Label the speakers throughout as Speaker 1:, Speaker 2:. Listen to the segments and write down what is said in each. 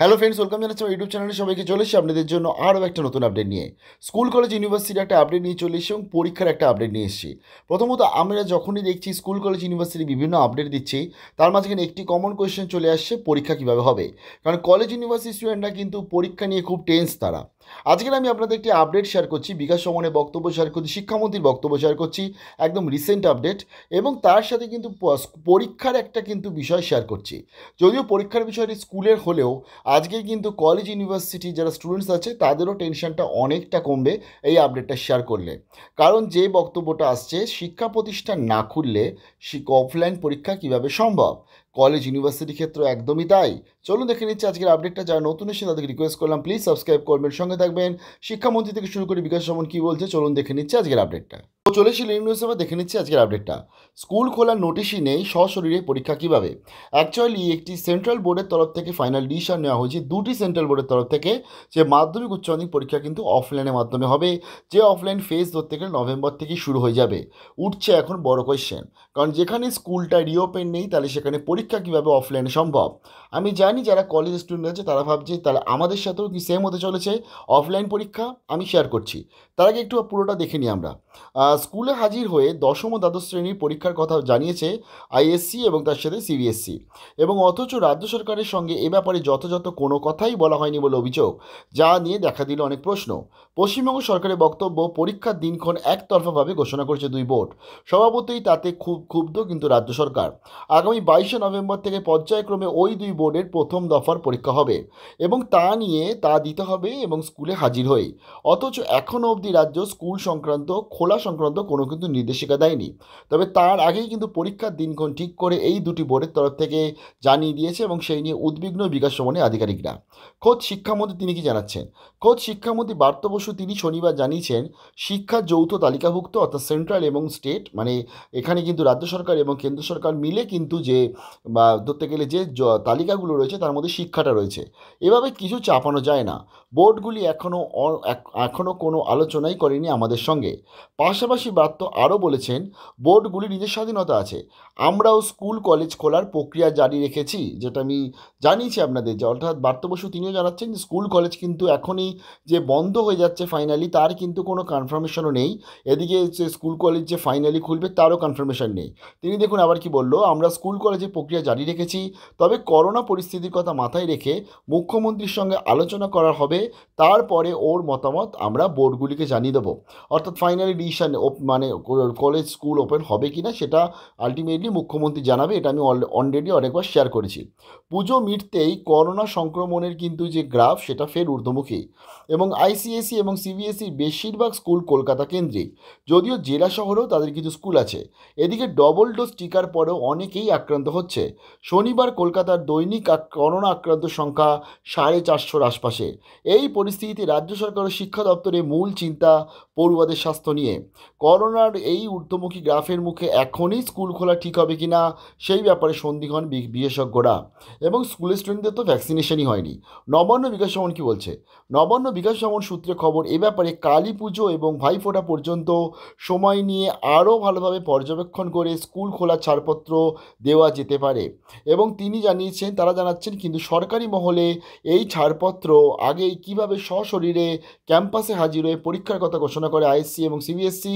Speaker 1: hello friends welcome জানাচ্ছি আমার YouTube চ্যানেলে সবাইকে চলে এসেছি আপনাদের জন্য আরও একটা নতুন আপডেট নিয়ে স্কুল কলেজ ইউনিভার্সিটির একটা আপডেট নিয়ে চলে এসেছি এবং পরীক্ষার একটা আপডেট নিয়ে এসেছি প্রথমত আমরা যখনই দেখছি স্কুল কলেজ ইউনিভার্সিটি বিভিন্ন আপডেট দিচ্ছি তার মাঝখানে একটি কমন কোয়েশ্চেন চলে আসছে পরীক্ষা কীভাবে হবে কারণ কলেজ ইউনিভার্সিটি স্টুডেন্টরা কিন্তু পরীক্ষা নিয়ে খুব টেন্স তারা আজকের আমি আপনাদের একটি আপডেট শেয়ার করছি বিকাশ সমনের বক্তব্য শেয়ার করছি শিক্ষামন্ত্রীর বক্তব্য শেয়ার করছি একদম রিসেন্ট আপডেট এবং তার সাথে কিন্তু পরীক্ষার একটা কিন্তু বিষয় শেয়ার করছি যদিও পরীক্ষার বিষয়টি স্কুলের হলেও আজকে কিন্তু কলেজ ইউনিভার্সিটি যারা স্টুডেন্টস আছে তাদেরও টেনশনটা অনেকটা কমবে এই আপডেটটা শেয়ার করলে কারণ যে বক্তব্যটা আসছে শিক্ষা প্রতিষ্ঠান না খুললে অফলাইন পরীক্ষা কিভাবে সম্ভব কলেজ ইউনিভার্সিটির ক্ষেত্রে একদমই তাই চলুন দেখে নিচ্ছি আজকের আপডেটটা যারা নতুন এসে তাদেরকে রিকোয়েস্ট করলাম প্লিজ সাবস্ক্রাইব করবেন সঙ্গে থাকবেন শিক্ষামন্ত্রী থেকে শুরু করে বিকাশ রমন কী বলছে চলুন দেখে নিচ্ছি আজকের আপডেটটা চলে এসে নিউজ পেপার দেখে নিচ্ছি আজকের আপডেটটা স্কুল খোলার নোটিশই নেই সশরীরে পরীক্ষা কীভাবে অ্যাকচুয়ালি একটি সেন্ট্রাল বোর্ডের তরফ থেকে ফাইনাল ডিসিশন নেওয়া হয়েছে দুটি সেন্ট্রাল বোর্ডের তরফ থেকে যে মাধ্যমিক উচ্চ মাধ্যমিক পরীক্ষা কিন্তু অফলাইনের মাধ্যমে হবে যে অফলাইন ফেজ ধরতে গেলে নভেম্বর থেকেই শুরু হয়ে যাবে উঠছে এখন বড় কোয়েশ্চেন কারণ যেখানে স্কুলটা রিওপেন নেই তাহলে সেখানে পরীক্ষা কীভাবে অফলাইনে সম্ভব আমি জানি যারা কলেজ স্টুডেন্ট আছে তারা ভাবছে তাহলে আমাদের সাথেও কি সেম হতে চলেছে অফলাইন পরীক্ষা আমি শেয়ার করছি তার আগে একটু পুরোটা দেখে নিই আমরা স্কুলে হাজির হয়ে দশম ও দ্বাদশ শ্রেণীর পরীক্ষার কথা জানিয়েছে আইএসসি এবং তার সাথে সিবিএসসি এবং অথচ রাজ্য সরকারের সঙ্গে এ ব্যাপারে যথাযথ কোনো কথাই বলা হয়নি বলে অভিযোগ যা নিয়ে দেখা দিল অনেক প্রশ্ন পশ্চিমবঙ্গ সরকারের বক্তব্য পরীক্ষার দিনক্ষণ একতরফাভাবে ঘোষণা করেছে দুই বোর্ড স্বভাবতই তাতে খুব ক্ষুব্ধ কিন্তু রাজ্য সরকার আগামী বাইশে নভেম্বর থেকে পর্যায়ক্রমে ওই দুই বোর্ডের প্রথম দফার পরীক্ষা হবে এবং তা নিয়ে তা দিতে হবে এবং স্কুলে হাজির হয়ে অথচ এখনও অবধি রাজ্য স্কুল সংক্রান্ত খোলা সংক্রান্ত পর্যন্ত কোনো কিন্তু নির্দেশিকা দেয়নি তবে তার আগেই কিন্তু পরীক্ষার দিনক্ষণ ঠিক করে এই দুটি বোর্ডের তরফ থেকে জানিয়ে দিয়েছে এবং সেই নিয়ে উদ্বিগ্ন বিকাশ সমনের আধিকারিকরা খোদ শিক্ষামন্ত্রী তিনি কি জানাচ্ছেন খোদ শিক্ষামন্ত্রী বার্তা বসু তিনি শনিবার জানিয়েছেন শিক্ষা যৌথ তালিকাভুক্ত অর্থাৎ সেন্ট্রাল এবং স্টেট মানে এখানে কিন্তু রাজ্য সরকার এবং কেন্দ্র সরকার মিলে কিন্তু যে বা ধরতে গেলে যে তালিকাগুলো রয়েছে তার মধ্যে শিক্ষাটা রয়েছে এভাবে কিছু চাপানো যায় না বোর্ডগুলি এখনও এখনও কোনো আলোচনাই করেনি আমাদের সঙ্গে পাশাপাশি পাশাপাশি বাত্য আরও বলেছেন বোর্ডগুলি নিজের স্বাধীনতা আছে আমরাও স্কুল কলেজ খোলার প্রক্রিয়া জারি রেখেছি যেটা আমি জানিয়েছি আপনাদের যে অর্থাৎ বার্ত বসু তিনিও জানাচ্ছেন যে স্কুল কলেজ কিন্তু এখনই যে বন্ধ হয়ে যাচ্ছে ফাইনালি তার কিন্তু কোনো কনফার্মেশনও নেই এদিকে যে স্কুল কলেজ যে ফাইনালি খুলবে তারও কনফার্মেশন নেই তিনি দেখুন আবার কি বললো আমরা স্কুল কলেজে প্রক্রিয়া জারি রেখেছি তবে করোনা পরিস্থিতির কথা মাথায় রেখে মুখ্যমন্ত্রীর সঙ্গে আলোচনা করা হবে তারপরে ওর মতামত আমরা বোর্ডগুলিকে জানিয়ে দেবো অর্থাৎ ফাইনালি ডিসিশন ও মানে কলেজ স্কুল ওপেন হবে কি না সেটা আলটিমেটলি মুখ্যমন্ত্রী জানাবে এটা আমি অলরেডি অনেকবার শেয়ার করেছি পুজো মিটতেই করোনা সংক্রমণের কিন্তু যে গ্রাফ সেটা ফের ঊর্ধ্বমুখী এবং আইসিএসসি e এবং সিবিএসসির e বেশিরভাগ স্কুল কলকাতা কেন্দ্রিক যদিও জেলা শহরেও তাদের কিছু স্কুল আছে এদিকে ডবল ডোজ টিকার পরেও অনেকেই আক্রান্ত হচ্ছে শনিবার কলকাতার দৈনিক করোনা আক্রান্ত সংখ্যা সাড়ে চারশোর আশপাশে এই পরিস্থিতিতে রাজ্য সরকার ও শিক্ষা দপ্তরের মূল চিন্তা পড়ুয়াদের স্বাস্থ্য নিয়ে করোনার এই ঊর্ধ্বমুখী গ্রাফের মুখে এখনই স্কুল খোলা ঠিক হবে কি না সেই ব্যাপারে হন বিশেষজ্ঞরা এবং স্কুলের স্টুডেন্টদের তো ভ্যাকসিনেশনই হয়নি নবান্ন বিকাশ ভবন কী বলছে নবান্ন বিকাশ ভবন সূত্রে খবর এ ব্যাপারে কালী পুজো এবং ভাইফোঁটা পর্যন্ত সময় নিয়ে আরও ভালোভাবে পর্যবেক্ষণ করে স্কুল খোলার ছাড়পত্র দেওয়া যেতে পারে এবং তিনি জানিয়েছেন তারা জানাচ্ছেন কিন্তু সরকারি মহলে এই ছাড়পত্র আগেই কিভাবে সশরীরে ক্যাম্পাসে হাজির হয়ে পরীক্ষার কথা ঘোষণা করে আইএসসি এবং সিবিএসসি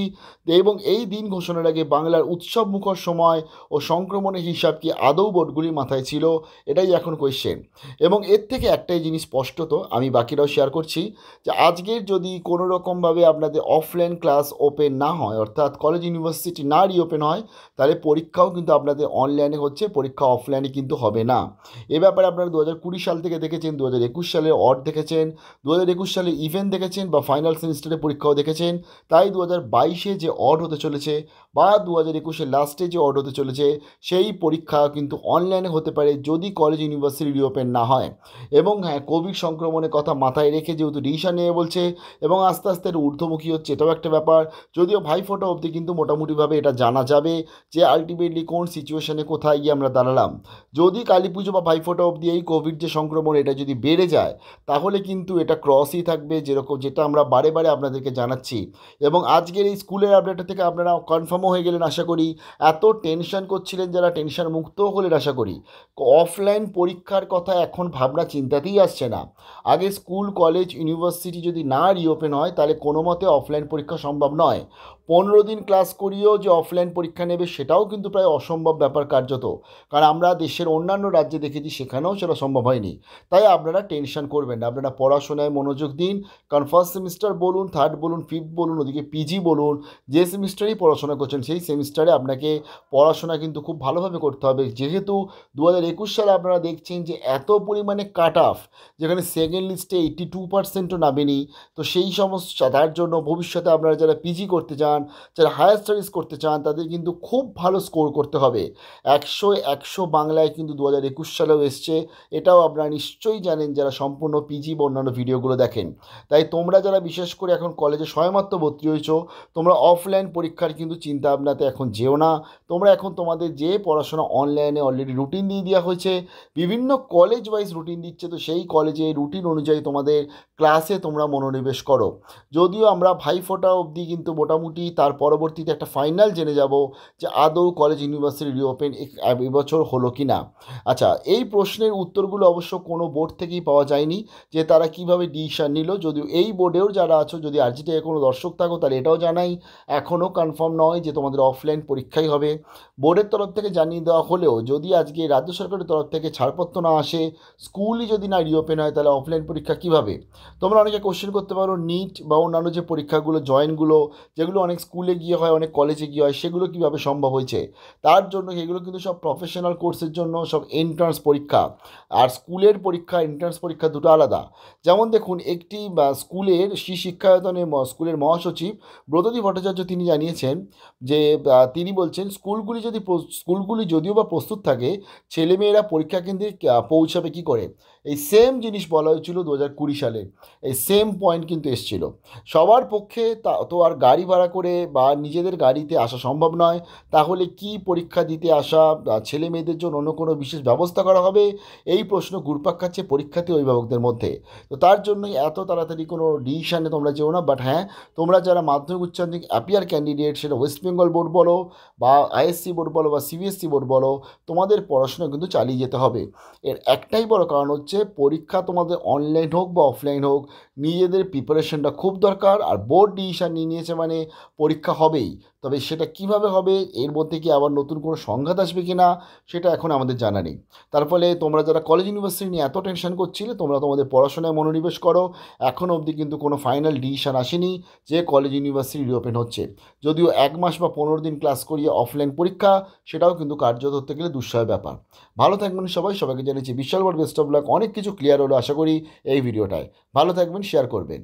Speaker 1: এবং এই দিন ঘোষণার আগে বাংলার উৎসব মুখর সময় ও সংক্রমণের হিসাব কি আদৌ বোর্ডগুলির মাথায় ছিল এটাই এখন কোয়েশ্চেন এবং এর থেকে একটাই জিনিস স্পষ্টত আমি বাকিরাও শেয়ার করছি যে আজকের যদি কোনো রকমভাবে আপনাদের অফলাইন ক্লাস ওপেন না হয় অর্থাৎ কলেজ ইউনিভার্সিটি না রিওপেন হয় তাহলে পরীক্ষাও কিন্তু আপনাদের অনলাইনে হচ্ছে পরীক্ষা অফলাইনে কিন্তু হবে না এ ব্যাপারে আপনারা দু সাল থেকে দেখেছেন দু হাজার একুশ সালে অড দেখেছেন দু হাজার একুশ সালে ইভেন্ট দেখেছেন বা ফাইনাল সেমিস্টারের পরীক্ষাও দেখেছেন তাই দু ছাব্বিশে যে অড হতে চলেছে বা দু হাজার একুশের লাস্টে যে অড হতে চলেছে সেই পরীক্ষা কিন্তু অনলাইনে হতে পারে যদি কলেজ ইউনিভার্সিটি রিওপেন না হয় এবং হ্যাঁ কোভিড সংক্রমণের কথা মাথায় রেখে যেহেতু ডিসিশন নিয়ে বলছে এবং আস্তে আস্তে ঊর্ধ্বমুখী হচ্ছে এটাও একটা ব্যাপার যদিও ভাইফোঁটা অবধি কিন্তু মোটামুটিভাবে এটা জানা যাবে যে আলটিমেটলি কোন সিচুয়েশানে কোথায় গিয়ে আমরা দাঁড়ালাম যদি কালী পুজো বা ভাইফোঁটা অবধি এই কোভিড যে সংক্রমণ এটা যদি বেড়ে যায় তাহলে কিন্তু এটা ক্রসই থাকবে যেরকম যেটা আমরা বারে বারে আপনাদেরকে জানাচ্ছি এবং আজকের এই স্কুল স্কুলের আপডেটের থেকে আপনারা কনফার্মও হয়ে গেলেন আশা করি এত টেনশন করছিলেন যারা টেনশন মুক্ত হলেন আশা করি অফলাইন পরীক্ষার কথা এখন ভাবনা চিন্তাতেই আসছে না আগে স্কুল কলেজ ইউনিভার্সিটি যদি না রিওপেন হয় তাহলে কোনো মতে অফলাইন পরীক্ষা সম্ভব নয় পনেরো দিন ক্লাস করিয়েও যে অফলাইন পরীক্ষা নেবে সেটাও কিন্তু প্রায় অসম্ভব ব্যাপার কার্যত কারণ আমরা দেশের অন্যান্য রাজ্যে দেখেছি সেখানেও সেটা সম্ভব হয়নি তাই আপনারা টেনশন করবেন না আপনারা পড়াশোনায় মনোযোগ দিন কারণ ফার্স্ট সেমিস্টার বলুন থার্ড বলুন ফিফথ বলুন ওদিকে পিজি বলুন যে সেমিস্টারেই পড়াশোনা করছেন সেই সেমিস্টারে আপনাকে পড়াশোনা কিন্তু খুব ভালোভাবে করতে হবে যেহেতু দু হাজার একুশ সালে আপনারা দেখছেন যে এত পরিমাণে কাট অফ যেখানে সেকেন্ড লিস্টে এইট্টি টু পার্সেন্টও নামেনি তো সেই সমস্যা তার জন্য ভবিষ্যতে আপনারা যারা পিজি করতে চান যারা হায়ার স্টাডিজ করতে চান তাদের কিন্তু খুব ভালো স্কোর করতে হবে একশো একশো বাংলায় কিন্তু দু হাজার একুশ সালেও এসছে এটাও আপনারা নিশ্চয়ই জানেন যারা সম্পূর্ণ পিজি বা অন্যান্য ভিডিওগুলো দেখেন তাই তোমরা যারা বিশেষ করে এখন কলেজে সয়মাত্র ভর্তি হয়েছো তোমরা তোমরা অফলাইন পরীক্ষার কিন্তু চিন্তা ভাবনাতে এখন যেও না তোমরা এখন তোমাদের যে পড়াশোনা অনলাইনে অলরেডি রুটিন দিয়ে দেওয়া হয়েছে বিভিন্ন কলেজ ওয়াইজ রুটিন দিচ্ছে তো সেই কলেজে রুটিন অনুযায়ী তোমাদের ক্লাসে তোমরা মনোনিবেশ করো যদিও আমরা ভাইফোঁটা অবধি কিন্তু মোটামুটি তার পরবর্তীতে একটা ফাইনাল জেনে যাব যে আদৌ কলেজ ইউনিভার্সিটি রিওপেন এবছর হলো কি না আচ্ছা এই প্রশ্নের উত্তরগুলো অবশ্য কোনো বোর্ড থেকেই পাওয়া যায়নি যে তারা কিভাবে ডিসিশান নিল যদিও এই বোর্ডেও যারা আছো যদি আরজিটিআই কোনো দর্শক থাকো তাহলে এটাও জানাই এখনও কনফার্ম নয় যে তোমাদের অফলাইন পরীক্ষাই হবে বোর্ডের তরফ থেকে জানিয়ে দেওয়া হলেও যদি আজকে রাজ্য সরকারের তরফ থেকে ছাড়পত্র না আসে স্কুলই যদি না রিওপেন হয় তাহলে অফলাইন পরীক্ষা কিভাবে তোমরা অনেকে কোশ্চেন করতে পারো নিট বা অন্যান্য যে পরীক্ষাগুলো জয়েনগুলো যেগুলো অনেক স্কুলে গিয়ে হয় অনেক কলেজে গিয়ে হয় সেগুলো কীভাবে সম্ভব হয়েছে তার জন্য এগুলো কিন্তু সব প্রফেশনাল কোর্সের জন্য সব এন্ট্রান্স পরীক্ষা আর স্কুলের পরীক্ষা এন্ট্রান্স পরীক্ষা দুটো আলাদা যেমন দেখুন একটি স্কুলের শিক্ষায়তনের স্কুলের মহাসচিব ব্রতদীপ ভট্টাচার্য তিনি জানিয়েছেন যে তিনি বলছেন স্কুলগুলি যদি স্কুলগুলি যদিও বা প্রস্তুত থাকে ছেলেমেয়েরা পরীক্ষা কেন্দ্রে পৌঁছাবে কী করে এই সেম জিনিস বলা হয়েছিল দু হাজার সালে এই সেম পয়েন্ট কিন্তু এসছিল সবার পক্ষে তা তো আর গাড়ি ভাড়া করে বা নিজেদের গাড়িতে আসা সম্ভব নয় তাহলে কি পরীক্ষা দিতে আসা ছেলে মেয়েদের জন্য অন্য কোনো বিশেষ ব্যবস্থা করা হবে এই প্রশ্ন ঘুরপাক খাচ্ছে পরীক্ষাতে অভিভাবকদের মধ্যে তো তার জন্যই এত তাড়াতাড়ি কোনো ডিসিশানে তোমরা যেও না বাট হ্যাঁ তোমরা যারা মাধ্যমিক উচ্চান্তিক অ্যাপিয়ার ক্যান্ডিডেট সেটা ওয়েস্ট বেঙ্গল বোর্ড বলো বা আইএসসি বোর্ড বলো বা সিবিএসসি বোর্ড e বলো তোমাদের পড়াশোনা কিন্তু চালিয়ে যেতে হবে এর একটাই বড় কারণ হচ্ছে হচ্ছে পরীক্ষা তোমাদের অনলাইন হোক বা অফলাইন হোক নিজেদের প্রিপারেশনটা খুব দরকার আর বোর্ড ডিসিশান নিয়ে নিয়েছে মানে পরীক্ষা হবেই তবে সেটা কিভাবে হবে এর মধ্যে কি আবার নতুন কোনো সংঘাত আসবে কি না সেটা এখন আমাদের জানা নেই তার ফলে তোমরা যারা কলেজ ইউনিভার্সিটি নিয়ে এত টেনশন করছিলে তোমরা তোমাদের পড়াশোনায় মনোনিবেশ করো এখন অবধি কিন্তু কোনো ফাইনাল ডিসিশান আসেনি যে কলেজ ইউনিভার্সিটি রিওপেন হচ্ছে যদিও এক মাস বা পনেরো দিন ক্লাস করিয়ে অফলাইন পরীক্ষা সেটাও কিন্তু কার্যত হতে গেলে দুঃসহ ব্যাপার ভালো থাকবেন সবাই সবাইকে জানিয়েছি বিশাল বড় বেস্ট অফ লাক অনেক অনেক কিছু ক্লিয়ার হলো আশা করি এই ভিডিওটায় ভালো থাকবেন শেয়ার করবেন